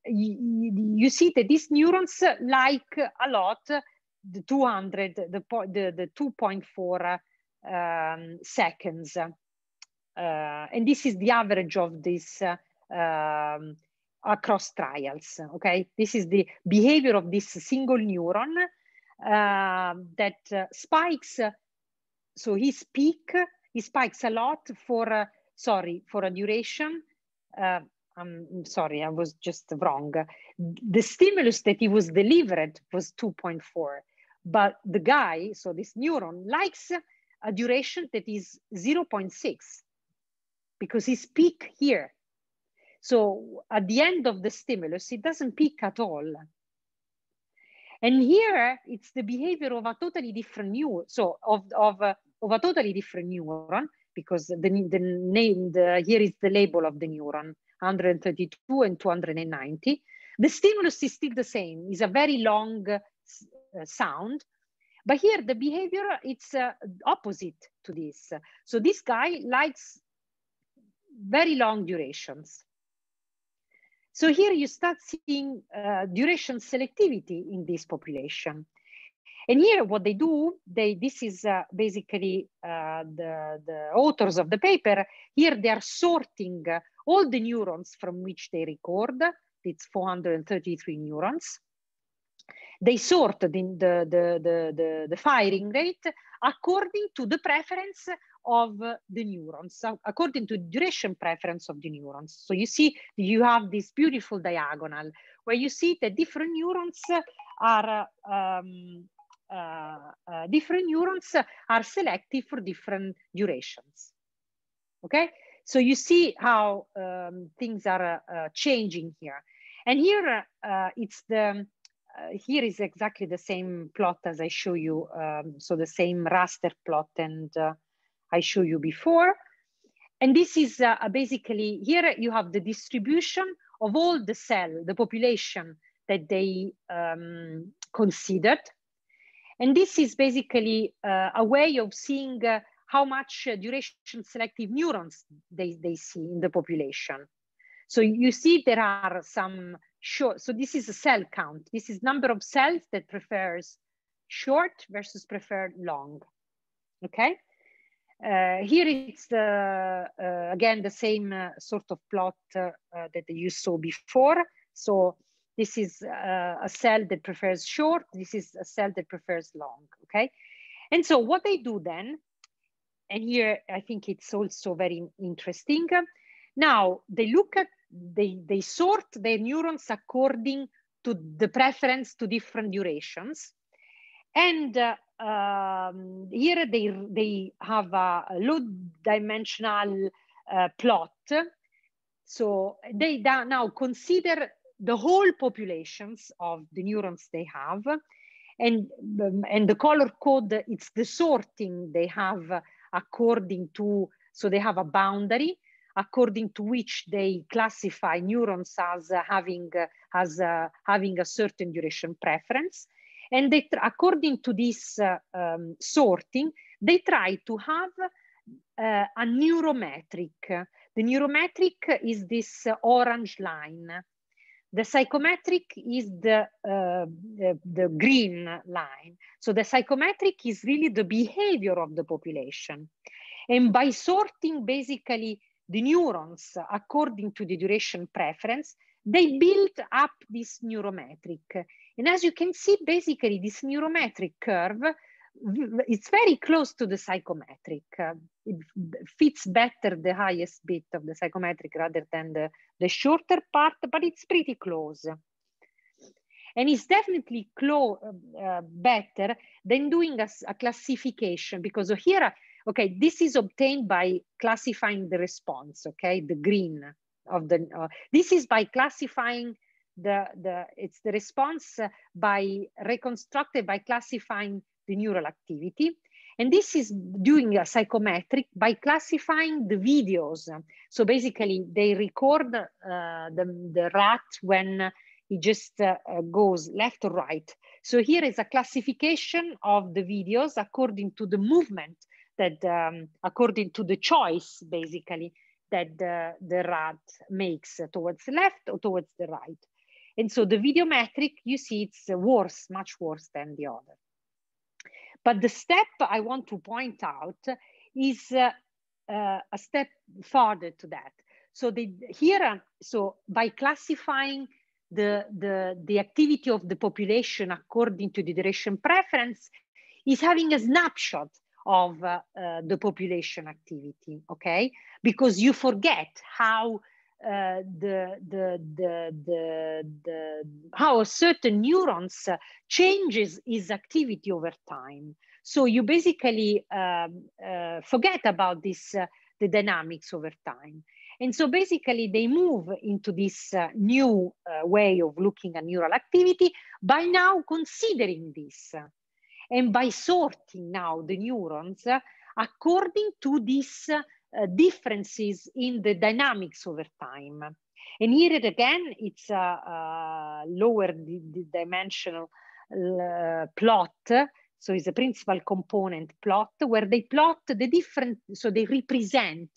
you, you see that these neurons like a lot the 200, the, the, the 2.4 um, seconds. Uh, and this is the average of this uh, um, across trials. Okay, this is the behavior of this single neuron uh, that uh, spikes. So his peak, he spikes a lot for, uh, sorry, for a duration. Uh, I'm sorry, I was just wrong. The stimulus that he was delivered was 2.4, but the guy, so this neuron, likes a duration that is 0.6 because his peak here so at the end of the stimulus, it doesn't peak at all. And here it's the behavior of a totally different neuron, so of, of, uh, of a totally different neuron, because the, the name the, here is the label of the neuron 132 and 290. The stimulus is still the same, it's a very long uh, uh, sound. But here the behavior it's uh, opposite to this. So this guy likes very long durations. So here you start seeing uh, duration selectivity in this population. And here what they do, they, this is uh, basically uh, the, the authors of the paper, here they are sorting uh, all the neurons from which they record, it's 433 neurons. They sort the, the, the, the, the firing rate according to the preference of the neurons according to duration preference of the neurons. So you see, you have this beautiful diagonal where you see the different neurons are um, uh, uh, different neurons are selected for different durations. Okay, so you see how um, things are uh, changing here, and here uh, it's the uh, here is exactly the same plot as I show you, um, so the same raster plot and uh, I showed you before. And this is uh, basically, here you have the distribution of all the cell, the population that they um, considered. And this is basically uh, a way of seeing uh, how much uh, duration selective neurons they, they see in the population. So you see there are some short, so this is a cell count. This is number of cells that prefers short versus preferred long, okay? Uh, here it's the, uh, again the same uh, sort of plot that you saw before. So this is a cell that prefers short, this is a cell that prefers long, okay? And so what they do then, and here I think it's also very interesting. Now they look at, they, they sort their neurons according to the preference to different durations. And uh, um, ehm, here they, they have a low dimensional uh, eh, plot. So they now consider the whole populations of the neurons they have and, um, and the color code, it's the sorting they have according to, so they have a boundary according to which they classify neurons as uh, having uh, as uh, having a certain duration preference and they according to this um, sorting, they try to have uh, a neurometric. The neurometric is this uh, orange line. The psychometric is the, uh, the, the, green line. So the psychometric is really the behavior of the population. And by sorting basically the neurons according to the duration preference, they build up this neurometric. And as you can see, basically this neurometric curve, it's very close to the psychometric. Uh, it fits better the highest bit of the psychometric rather than the, the shorter part, but it's pretty close. And it's definitely clo um, uh, better than doing a, a classification because here, okay, this is obtained by classifying the response, okay, the green of the, uh, this is by classifying the, the, it's the response by reconstructed by classifying the neural activity. And this is doing a psychometric by classifying the videos. So basically they record uh, the, the rat when it just uh, goes left or right. So here is a classification of the videos according to the movement that um, according to the choice basically that the, the rat makes towards the left or towards the right. And so the video metric, you see it's worse, much worse than the other. But the step I want to point out is uh, uh, a step further to that. So the, here, um, so by classifying the, the, the activity of the population according to the duration preference is having a snapshot of uh, uh the population activity, okay? Because you forget how uh, the, the, the, the, the, how certain neurons changes its activity over time. So you basically um, uh, forget about this, uh, the dynamics over time. And so basically they move into this uh, new uh, way of looking at neural activity by now considering this and by sorting now the neurons according to this uh, differences in the dynamics over time. And here again, it's a, a lower dimensional uh, plot. So it's a principal component plot where they plot the different, so they represent,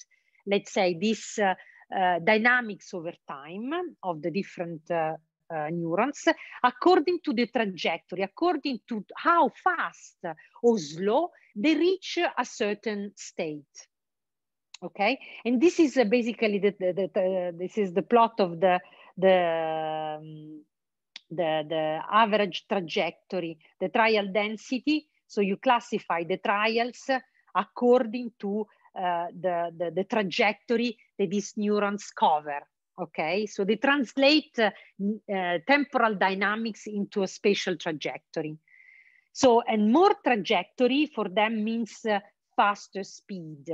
let's say, this uh, uh, dynamics over time of the different uh, uh, neurons according to the trajectory, according to how fast or slow they reach a certain state okay and this is uh, basically the, the, the uh, this is the plot of the the um, the, the average trajectory the trial density so you classify the trials according to uh, the, the, the trajectory that these neurons cover okay so they translate uh, uh, temporal dynamics into a spatial trajectory so and more trajectory for them means uh, faster speed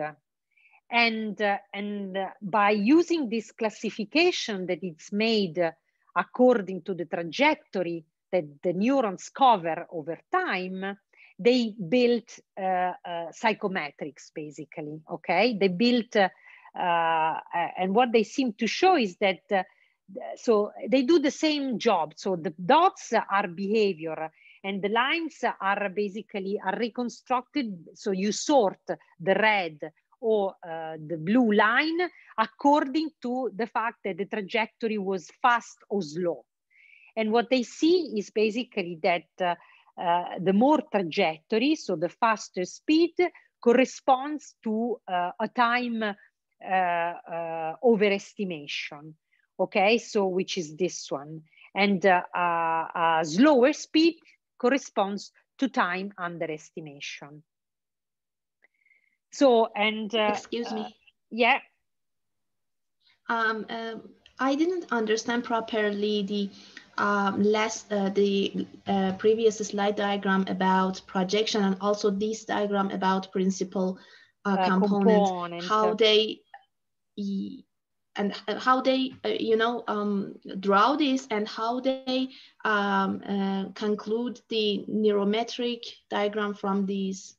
and uh, and uh, by using this classification that it's made uh, according to the trajectory that the neurons cover over time they built uh, uh, psychometrics basically okay they built uh, and what they seem to show is that so they do the same job so the dots are behavior and the lines are basically are reconstructed so you sort the red or uh, eh, the blue line according to the fact that the trajectory was fast or slow. And what they see is basically that uh, uh, the more trajectory, so the faster speed, corresponds to a time overestimation, okay? So which is this one. And slower speed corresponds to time underestimation. So, and uh, excuse me. Uh, yeah. Um, Um. I didn't understand properly the um, last uh, the uh, previous slide diagram about projection and also this diagram about principal uh, component, uh, component, uh, how they and how they you know um, draw this and how they um, conclude the neurometric diagram from these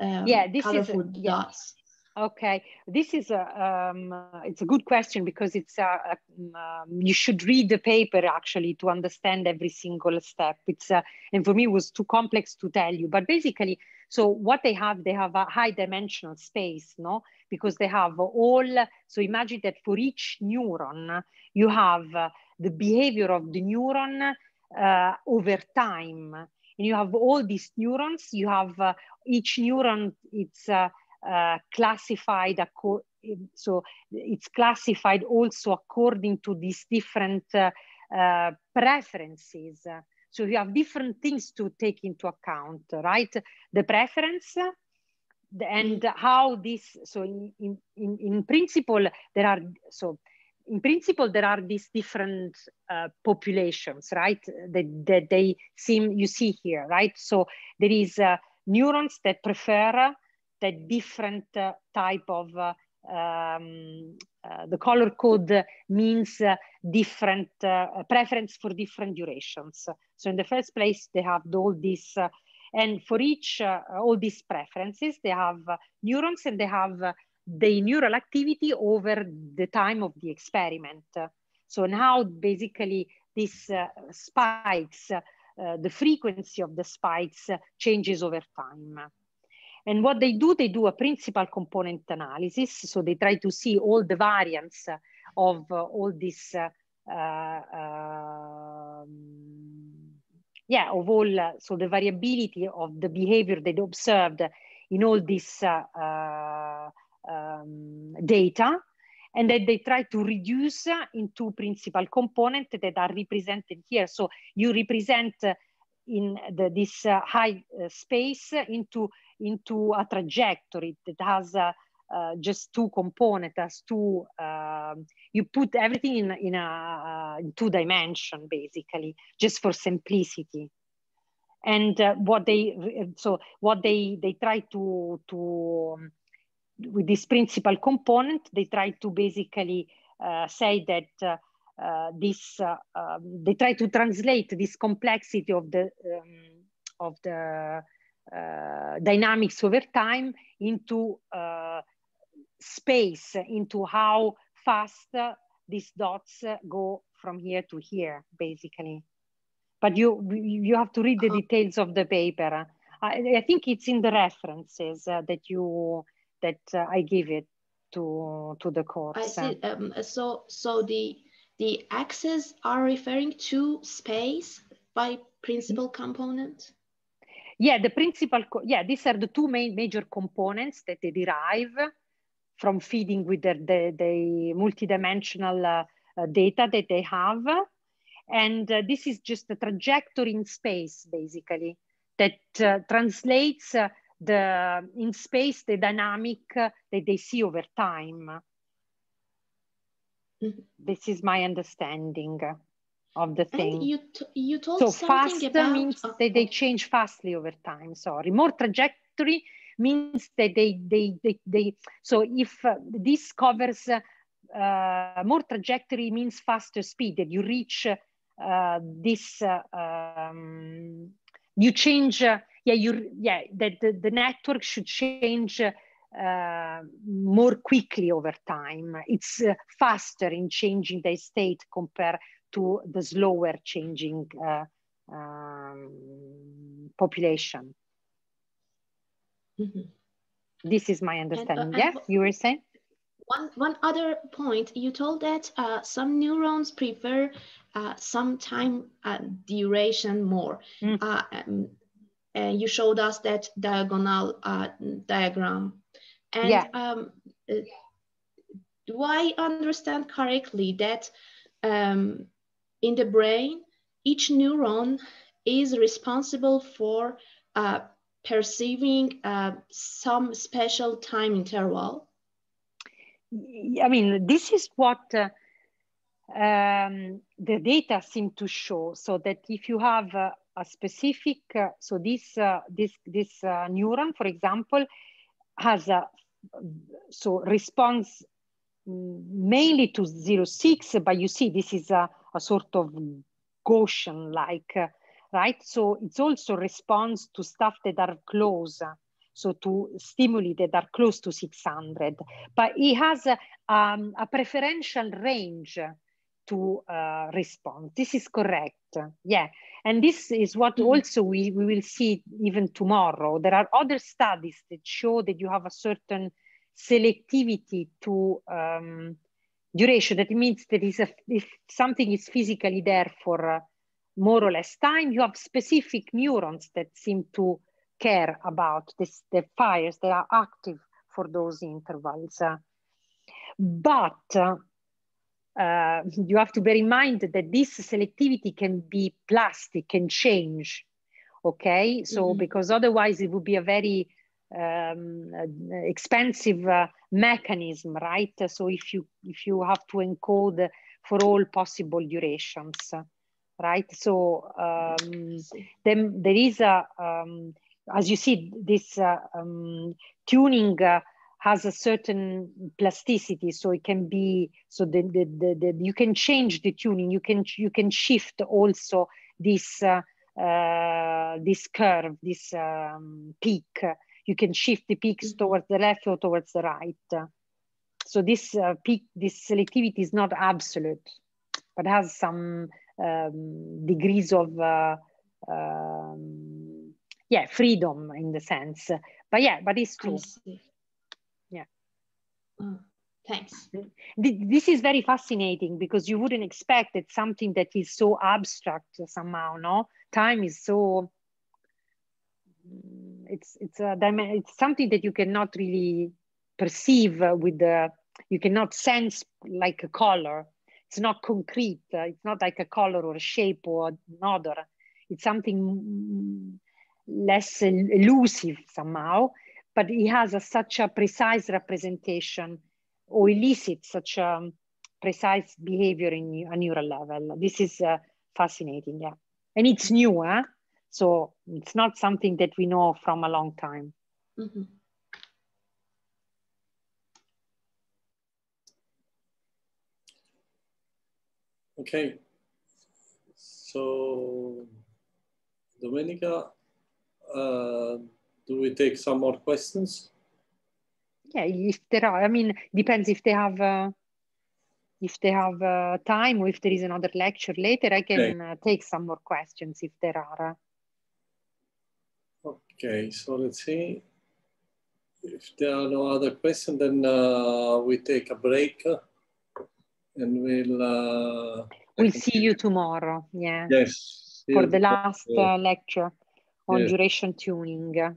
um, yeah, this colorful is, yes. Okay, this is a um, it's a good question because it's a, a um, you should read the paper actually to understand every single step. It's a, and for me it was too complex to tell you, but basically, so what they have, they have a high dimensional space, no? Because they have all. So imagine that for each neuron, you have uh, the behavior of the neuron uh, over time and you have all these neurons you have uh, each neuron it's uh, uh, classified so it's classified also according to these different uh, uh, preferences so you have different things to take into account right the preference and how this so in, in, in principle there are so in principle, there are these different uh, populations, right? That, that they seem you see here, right? So there is uh, neurons that prefer uh, that different uh, type of uh, um, uh, the color code means different preference for different durations. So in the first place, they have all these, and for each all these preferences, they have neurons and they have the neural activity over the time of the experiment. So now basically these uh, spikes, uh, the frequency of the spikes uh, changes over time. And what they do, they do a principal component analysis. So they try to see all the variants of uh, all this, uh, uh, um, yeah, of all, so the variability of the behavior they observed in all these um, data and that they try to reduce into principal component that are represented here. So you represent uh, in the, this uh, high uh, space into, into a trajectory that has uh, uh just two components, as two, um, you put everything in, in, a, uh, in two dimension basically, just for simplicity. And what they, so what they, they try to, to, um, with this principal component, they try to basically uh, say that uh, uh, this, um, they try to translate this complexity of the, um, of the dynamics over time into space, into how fast these dots go from here to here, basically. But you you have to read the uh-huh. details of the paper. I, I think it's in the references uh, that you that uh, I give it to to the courts. I see. Um, so so the the axes are referring to space by principal component. Yeah, the principal. yeah, these are the two main major components that they derive from feeding with the the, the multidimensional uh, data that they have. And uh, this is just the trajectory in space, basically, that uh, translates uh, the in space the dynamic that they see over time. Mm-hmm. This is my understanding of the thing. you, you told so fast about... means that they, change fastly over time. Sorry, more trajectory means that they they they, they so if uh, this covers uh, uh, more trajectory means faster speed that you reach uh, this uh, um, you change uh, yeah, you yeah that the, the network should change. Uh, more quickly over time. It's uh, faster in changing the state compared to the slower changing uh, um, population. Mm -hmm. This is my understanding. And, uh, yeah, and you were saying? One, one other point, you told that uh, some neurons prefer uh, some time duration more. Mm. Um, and you showed us that diagonal uh, diagram. And yeah. um, do I understand correctly that um, in the brain, each neuron is responsible for uh, perceiving uh, some special time interval? I mean, this is what uh, um, the data seem to show. So that if you have uh, a specific, uh, so this, uh, this, this uh, neuron, for example, has a so response mm, mainly to 06, but you see this is a, a sort of Gaussian-like, uh, right? So it's also response to stuff that are close, so to stimuli that are close to 600. But it has a, um, a preferential range to uh, respond. This is correct. Yeah. And this is what mm. also we, we will see even tomorrow. There are other studies that show that you have a certain selectivity to um, duration. That means that is a, if something is physically there for uh, more or less time, you have specific neurons that seem to care about this, the fires that are active for those intervals. Uh, but uh, you have to bear in mind that this selectivity can be plastic, can change. Okay, so mm-hmm. because otherwise it would be a very um, uh, expensive uh, mechanism, right? So if you if you have to encode for all possible durations, right? So um, then there is a um, as you see this uh, um, tuning. Uh, has a certain plasticity so it can be so the, the, the, the you can change the tuning you can you can shift also this uh, uh, this curve this um, peak you can shift the peaks mm-hmm. towards the left or towards the right so this uh, peak this selectivity is not absolute but has some um, degrees of uh, um, yeah freedom in the sense but yeah but it's true Mm. Thanks. This is very fascinating because you wouldn't expect that something that is so abstract somehow, no? Time is so mm, it's it's a it's something that you cannot really perceive with the you cannot sense like a color. It's not concrete. Uh, it's not like a color or a shape or an odor. It's something mm, less elusive somehow but he has a, such a precise representation or elicits such a precise behavior in a neural level. This is uh, fascinating, yeah. And it's new, huh? Eh? so it's not something that we know from a long time. Mm -hmm. Okay, so Domenica, uh, do we take some more questions? Yeah, if there are, I mean, depends if they have, uh, if they have uh, time or if there is another lecture later, I can okay. uh, take some more questions if there are. Uh. Okay, so let's see. If there are no other questions, then uh, we take a break uh, and we'll... we'll see you tomorrow, yeah. Yes. For the last lecture on yeah. duration tuning.